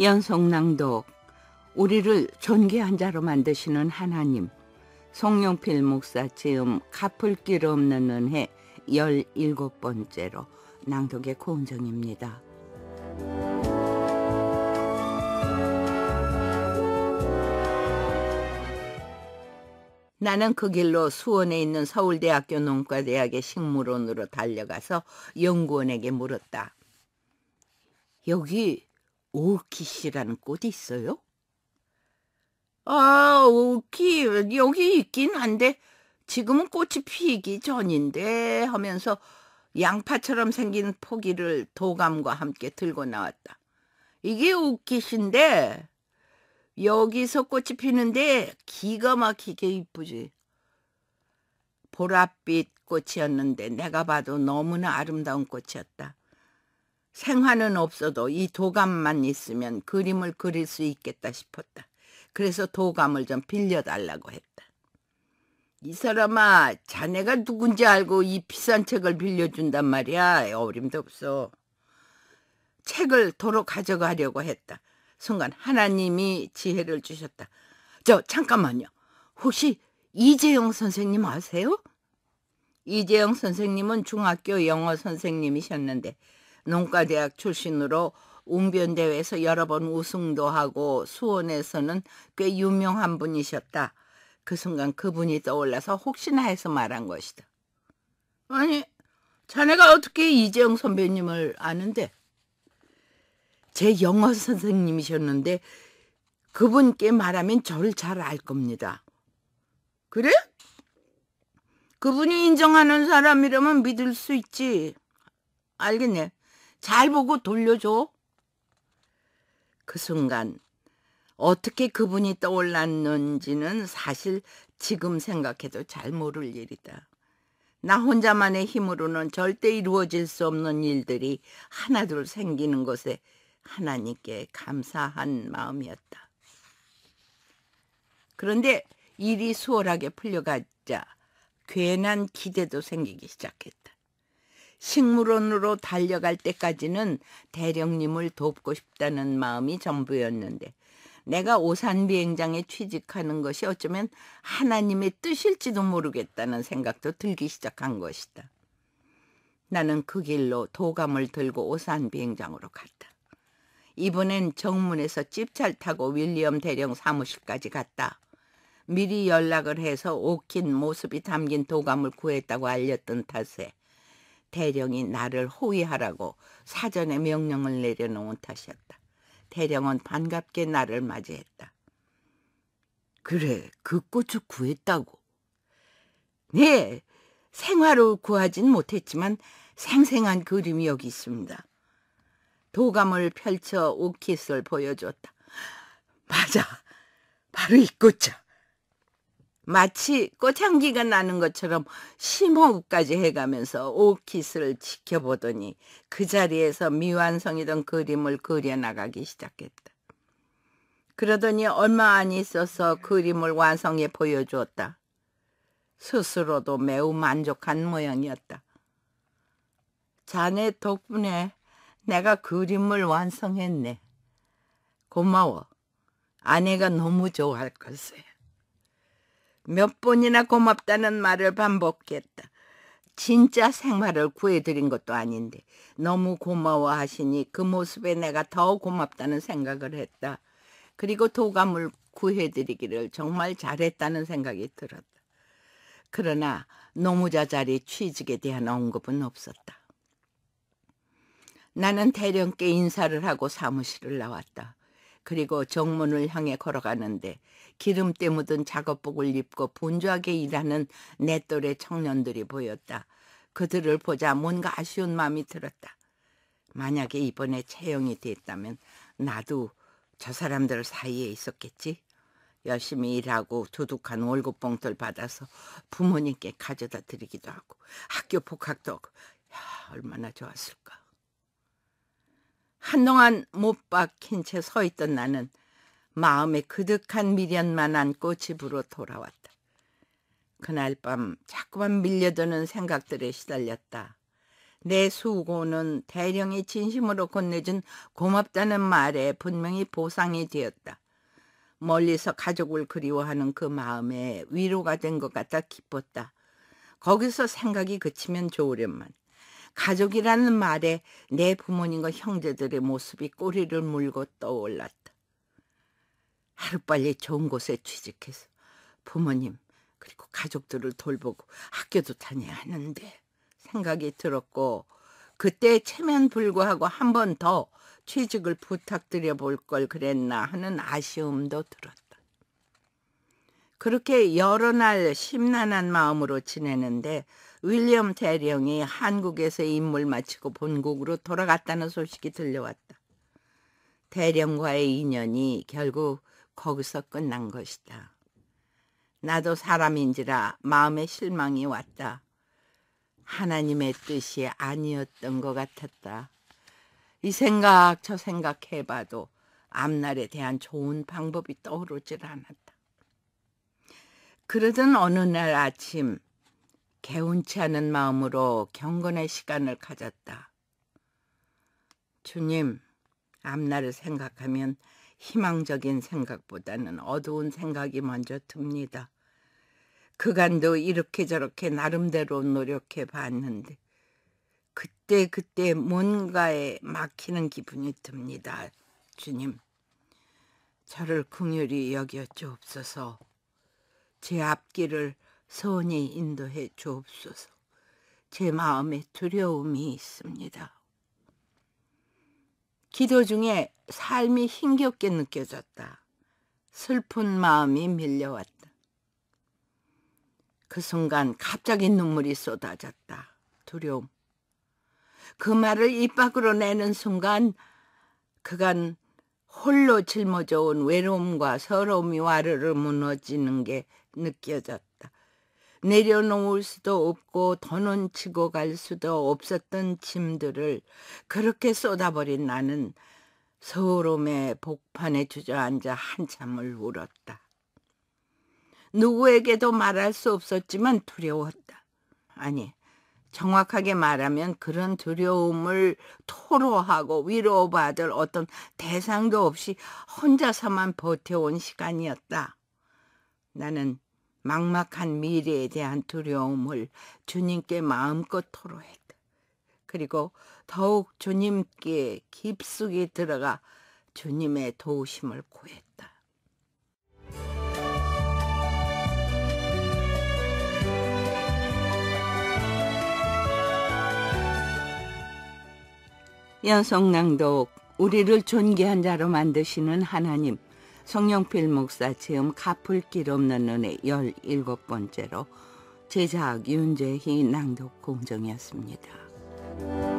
연속낭독 우리를 존귀한 자로 만드시는 하나님 송용필 목사 체음 갚을 길 없는 은혜 17번째로 낭독의 고은정입니다. 나는 그 길로 수원에 있는 서울대학교 농과대학의 식물원으로 달려가서 연구원에게 물었다. 여기 오키시라는 꽃이 있어요? 아, 오키 여기 있긴 한데 지금은 꽃이 피기 전인데 하면서 양파처럼 생긴 포기를 도감과 함께 들고 나왔다. 이게 오키씨인데 여기서 꽃이 피는데 기가 막히게 이쁘지. 보랏빛 꽃이었는데 내가 봐도 너무나 아름다운 꽃이었다. 생화는 없어도 이 도감만 있으면 그림을 그릴 수 있겠다 싶었다. 그래서 도감을 좀 빌려달라고 했다. 이 사람아, 자네가 누군지 알고 이 비싼 책을 빌려준단 말이야. 어림도 없어. 책을 도로 가져가려고 했다. 순간 하나님이 지혜를 주셨다. 저, 잠깐만요. 혹시 이재용 선생님 아세요? 이재용 선생님은 중학교 영어 선생님이셨는데 농가대학 출신으로 웅변대회에서 여러 번 우승도 하고 수원에서는 꽤 유명한 분이셨다. 그 순간 그분이 떠올라서 혹시나 해서 말한 것이다. 아니, 자네가 어떻게 이재영 선배님을 아는데? 제 영어 선생님이셨는데 그분께 말하면 저를 잘 알 겁니다. 그래? 그분이 인정하는 사람이라면 믿을 수 있지. 알겠네. 잘 보고 돌려줘. 그 순간 어떻게 그분이 떠올랐는지는 사실 지금 생각해도 잘 모를 일이다. 나 혼자만의 힘으로는 절대 이루어질 수 없는 일들이 하나둘 생기는 것에 하나님께 감사한 마음이었다. 그런데 일이 수월하게 풀려가자 괜한 기대도 생기기 시작했다. 식물원으로 달려갈 때까지는 대령님을 돕고 싶다는 마음이 전부였는데 내가 오산 비행장에 취직하는 것이 어쩌면 하나님의 뜻일지도 모르겠다는 생각도 들기 시작한 것이다. 나는 그 길로 도감을 들고 오산 비행장으로 갔다. 이번엔 정문에서 집찰 타고 윌리엄 대령 사무실까지 갔다. 미리 연락을 해서 옷긴 모습이 담긴 도감을 구했다고 알렸던 탓에 대령이 나를 호위하라고 사전에 명령을 내려놓은 탓이었다. 대령은 반갑게 나를 맞이했다. 그래, 그 꽃을 구했다고. 네, 생화로 구하진 못했지만 생생한 그림이 여기 있습니다. 도감을 펼쳐 오킷을 보여줬다 맞아, 바로 이 꽃이야. 마치 꽃향기가 나는 것처럼 심호흡까지 해가면서 오키스를 지켜보더니 그 자리에서 미완성이던 그림을 그려나가기 시작했다. 그러더니 얼마 안 있어서 그림을 완성해 보여주었다. 스스로도 매우 만족한 모양이었다. 자네 덕분에 내가 그림을 완성했네. 고마워. 아내가 너무 좋아할 걸세. 몇 번이나 고맙다는 말을 반복했다. 진짜 생활을 구해드린 것도 아닌데 너무 고마워하시니 그 모습에 내가 더 고맙다는 생각을 했다. 그리고 도감을 구해드리기를 정말 잘했다는 생각이 들었다. 그러나 노무자 자리 취직에 대한 언급은 없었다. 나는 대령께 인사를 하고 사무실을 나왔다. 그리고 정문을 향해 걸어가는데 기름때 묻은 작업복을 입고 분주하게 일하는 내 또래 청년들이 보였다. 그들을 보자 뭔가 아쉬운 마음이 들었다. 만약에 이번에 채용이 됐다면 나도 저 사람들 사이에 있었겠지. 열심히 일하고 두둑한 월급 봉투를 받아서 부모님께 가져다 드리기도 하고 학교 복학도 하고 야, 얼마나 좋았을까. 한동안 못 박힌 채 서 있던 나는 마음에 그득한 미련만 안고 집으로 돌아왔다. 그날 밤 자꾸만 밀려드는 생각들에 시달렸다. 내 수고는 대령이 진심으로 건네준 고맙다는 말에 분명히 보상이 되었다. 멀리서 가족을 그리워하는 그 마음에 위로가 된 것 같아 기뻤다. 거기서 생각이 그치면 좋으련만. 가족이라는 말에 내 부모님과 형제들의 모습이 꼬리를 물고 떠올랐다. 하루빨리 좋은 곳에 취직해서 부모님 그리고 가족들을 돌보고 학교도 다녀야 하는데 생각이 들었고 그때 체면 불구하고 한 번 더 취직을 부탁드려 볼 걸 그랬나 하는 아쉬움도 들었다. 그렇게 여러 날 심란한 마음으로 지내는데 윌리엄 대령이 한국에서 임무를 마치고 본국으로 돌아갔다는 소식이 들려왔다. 대령과의 인연이 결국 거기서 끝난 것이다. 나도 사람인지라 마음의 실망이 왔다. 하나님의 뜻이 아니었던 것 같았다. 이 생각 저 생각 해봐도 앞날에 대한 좋은 방법이 떠오르질 않았다. 그러던 어느 날 아침 개운치 않은 마음으로 경건의 시간을 가졌다. 주님, 앞날을 생각하면 희망적인 생각보다는 어두운 생각이 먼저 듭니다. 그간도 이렇게 저렇게 나름대로 노력해 봤는데 그때 그때 뭔가에 막히는 기분이 듭니다. 주님, 저를 긍휼히 여겨 주옵소서. 제 앞길을 선히 인도해 주옵소서. 제 마음에 두려움이 있습니다. 기도 중에 삶이 힘겹게 느껴졌다. 슬픈 마음이 밀려왔다. 그 순간 갑자기 눈물이 쏟아졌다. 두려움. 그 말을 입 밖으로 내는 순간 그간 홀로 짊어져온 외로움과 서러움이 와르르 무너지는 게 느껴졌다. 내려놓을 수도 없고 더는치고 갈 수도 없었던 짐들을 그렇게 쏟아버린 나는 서울홈의 복판에 주저앉아 한참을 울었다. 누구에게도 말할 수 없었지만 두려웠다. 아니, 정확하게 말하면 그런 두려움을 토로하고 위로받을 어떤 대상도 없이 혼자서만 버텨온 시간이었다. 나는 막막한 미래에 대한 두려움을 주님께 마음껏 토로했다. 그리고 더욱 주님께 깊숙이 들어가 주님의 도우심을 구했다. 연성낭독 우리를 존귀한 자로 만드시는 하나님 성령필 목사 체험 갚을 길 없는 은혜 17번째로 제작 윤재희 낭독 공정이었습니다.